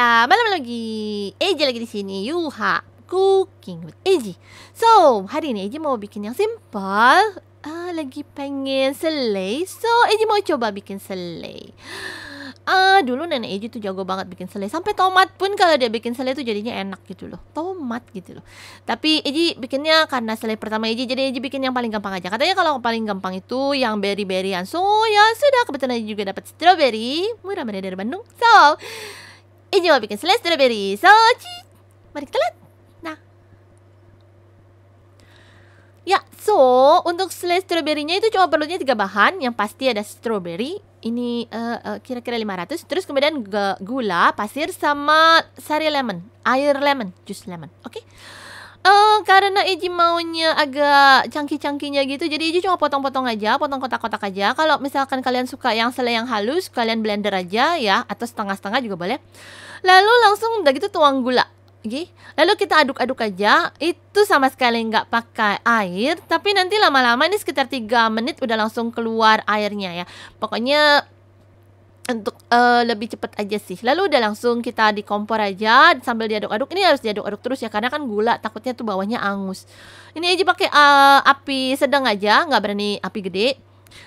Bismillah, malam lagi. Eji lagi di sini. Yuha Cooking with Eji. So, hari ini Eji mau bikin yang simple. Uh, lagi pengen selai. So, Eji mau coba bikin selai. Ah, dulu nenek Eji tuh jago banget bikin selai. Sampai tomat pun kalau dia bikin selai tuh jadinya enak gitu loh. Tomat gitu loh. Tapi Eji bikinnya karena selai pertama Eji, jadi Eji bikin yang paling gampang aja. Katanya kalau paling gampang itu yang berry-berryan. So, ya sudah kebetulan Eji juga dapat strawberry murah mana dari Bandung. So, ini mau bikin slice strawberry Sochi Mari kita lihat. Nah. Ya, so untuk slice strawberry-nya itu cuma perlunya tiga bahan. Yang pasti ada strawberry. Ini eh, eh, kira-kira uh, uh, 500. Terus kemudian gula, pasir, sama sari lemon. Air lemon. Jus lemon. Oke. Okay? Uh, karena Iji maunya agak cangkih-cangkihnya gitu, jadi Iji cuma potong-potong aja, potong kotak-kotak aja. Kalau misalkan kalian suka yang selai yang halus, kalian blender aja ya, atau setengah-setengah juga boleh. Lalu langsung udah gitu tuang gula. okay. lalu kita aduk-aduk aja. Itu sama sekali nggak pakai air, tapi nanti lama-lama ini sekitar 3 menit udah langsung keluar airnya ya. Pokoknya untuk uh, lebih cepat aja sih. Lalu udah langsung kita di kompor aja sambil diaduk-aduk. Ini harus diaduk-aduk terus ya karena kan gula takutnya tuh bawahnya angus. Ini aja pakai uh, api sedang aja, nggak berani api gede.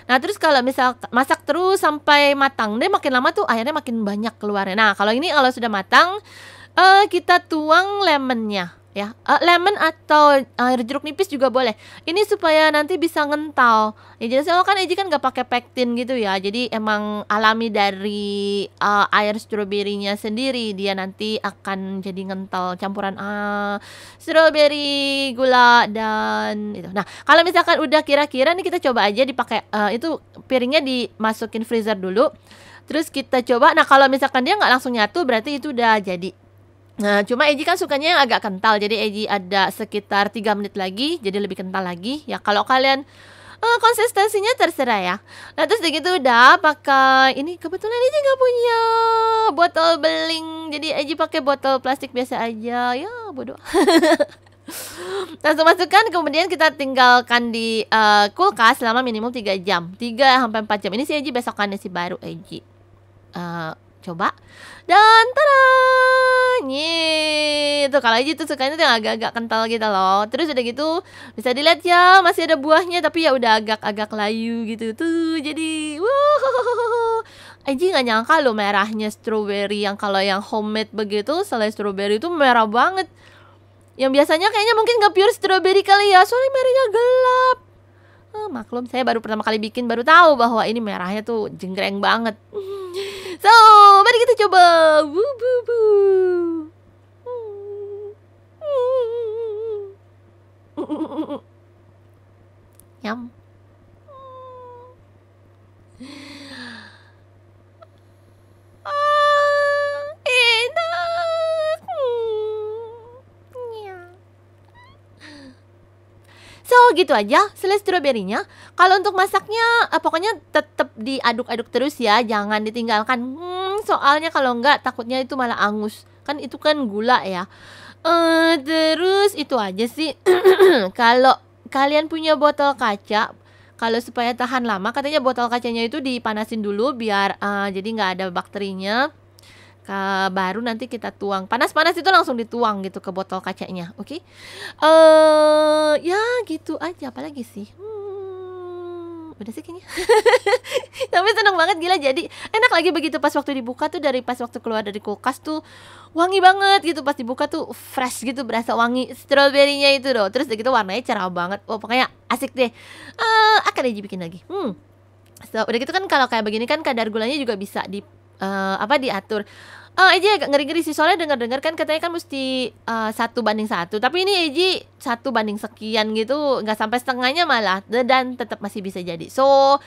Nah terus kalau misal masak terus sampai matang deh makin lama tuh airnya makin banyak keluarnya. Nah kalau ini kalau sudah matang uh, kita tuang lemonnya ya. Uh, lemon atau air eh, jeruk nipis juga boleh. Ini supaya nanti bisa ngental. Ya jadi saya kan Eji kan nggak pakai pektin gitu ya. Jadi emang alami dari uh, air stroberinya sendiri dia nanti akan jadi ngental campuran uh, stroberi gula dan itu. Nah, kalau misalkan udah kira-kira nih kita coba aja dipakai uh, itu piringnya dimasukin freezer dulu. Terus kita coba. Nah, kalau misalkan dia nggak langsung nyatu berarti itu udah jadi Nah, cuma Eji kan sukanya yang agak kental. Jadi Eji ada sekitar 3 menit lagi, jadi lebih kental lagi. Ya kalau kalian uh, konsistensinya terserah ya. Nah, terus begitu udah pakai ini kebetulan Eji nggak punya botol beling. Jadi Eji pakai botol plastik biasa aja. Ya, bodoh. Langsung nah, masukkan kemudian kita tinggalkan di uh, kulkas selama minimum 3 jam. 3 sampai 4 jam. Ini si Eji besokannya si baru Eji. Uh, eh, coba dan tada nih Tuh kalau aja tuh sukanya tuh agak-agak kental gitu loh Terus udah gitu bisa dilihat ya masih ada buahnya tapi ya udah agak-agak layu gitu tuh Jadi wuh, Aji nggak nyangka loh merahnya strawberry yang kalau yang homemade begitu selain strawberry itu merah banget yang biasanya kayaknya mungkin nggak pure strawberry kali ya soalnya merahnya gelap oh, maklum saya baru pertama kali bikin baru tahu bahwa ini merahnya tuh jenggreng banget Mari kita coba. Bu bu bu. Nyam. So gitu aja selai stroberinya. Kalau untuk masaknya eh, pokoknya tetap diaduk-aduk terus ya, jangan ditinggalkan. Hmm soalnya kalau enggak takutnya itu malah angus. Kan itu kan gula ya. Uh, terus itu aja sih. kalau kalian punya botol kaca, kalau supaya tahan lama katanya botol kacanya itu dipanasin dulu biar uh, jadi nggak ada bakterinya. Ka, baru nanti kita tuang panas-panas itu langsung dituang gitu ke botol kacanya, oke? Okay? Uh, eh, ya gitu aja, apalagi sih. Hmm udah sih kayaknya tapi seneng banget gila jadi enak lagi begitu pas waktu dibuka tuh dari pas waktu keluar dari kulkas tuh wangi banget gitu pas dibuka tuh fresh gitu berasa wangi stroberinya itu loh terus gitu warnanya cerah banget oh pokoknya asik deh uh, akan aja bikin lagi hmm so, udah gitu kan kalau kayak begini kan kadar gulanya juga bisa di uh, apa diatur Oh, Eji agak ngeri-ngeri sih soalnya dengar-dengar kan katanya kan mesti eh, satu banding satu. Tapi ini Eji satu banding sekian gitu, nggak sampai setengahnya malah dan tetap masih bisa jadi. So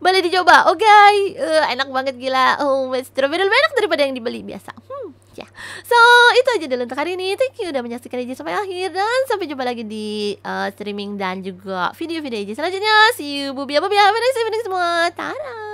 boleh dicoba, oke? Okay. Uh, eh, enak banget gila. Oh, strawberry lebih enak daripada yang dibeli biasa. Hmm, ya. Yeah. So itu aja dulu untuk hari ini. Thank you udah menyaksikan Eji sampai akhir dan sampai jumpa lagi di uh, streaming dan juga video-video Eji selanjutnya. See you, bubia bubia, bye bye, semua. tarang.